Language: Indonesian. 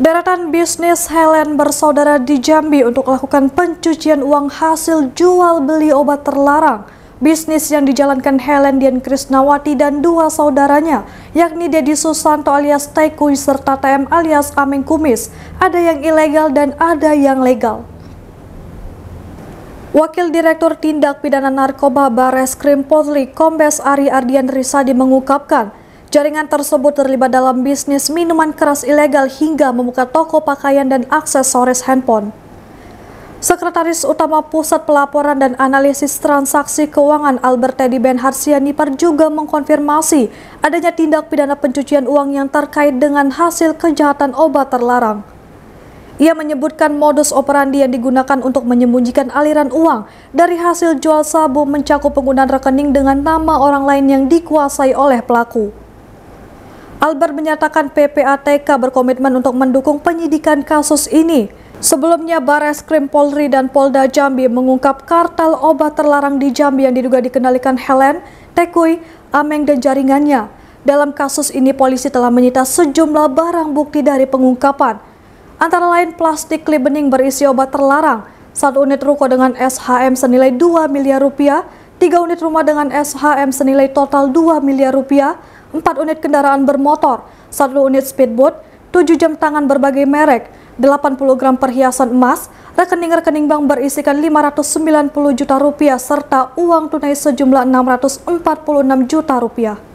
Deretan bisnis Helen bersaudara di Jambi untuk melakukan pencucian uang hasil jual beli obat terlarang. Bisnis yang dijalankan Helen Dian Krisnawati dan dua saudaranya, yakni Deddy Susanto alias Teku serta TM alias Aming Kumis, ada yang ilegal dan ada yang legal. Wakil Direktur Tindak Pidana Narkoba Bareskrim Polri Kombes Ari Ardian Risadi mengungkapkan, Jaringan tersebut terlibat dalam bisnis minuman keras ilegal hingga membuka toko pakaian dan aksesoris handphone. Sekretaris Utama Pusat Pelaporan dan Analisis Transaksi Keuangan Albert Teddy Ben Harsianipar juga mengkonfirmasi adanya tindak pidana pencucian uang yang terkait dengan hasil kejahatan obat terlarang. Ia menyebutkan modus operandi yang digunakan untuk menyembunyikan aliran uang dari hasil jual sabu mencakup penggunaan rekening dengan nama orang lain yang dikuasai oleh pelaku. Albert menyatakan PPATK berkomitmen untuk mendukung penyidikan kasus ini. Sebelumnya, Bares Krim Polri dan Polda Jambi mengungkap kartel obat terlarang di Jambi yang diduga dikendalikan Helen, Tekui, Ameng, dan jaringannya. Dalam kasus ini, polisi telah menyita sejumlah barang bukti dari pengungkapan. Antara lain plastik klip bening berisi obat terlarang, satu unit ruko dengan SHM senilai 2 miliar rupiah, tiga unit rumah dengan SHM senilai total 2 miliar rupiah, 4 unit kendaraan bermotor, 1 unit speedboat, 7 jam tangan berbagai merek, 80 gram perhiasan emas, rekening-rekening bank berisikan 590 juta rupiah serta uang tunai sejumlah 646 juta rupiah.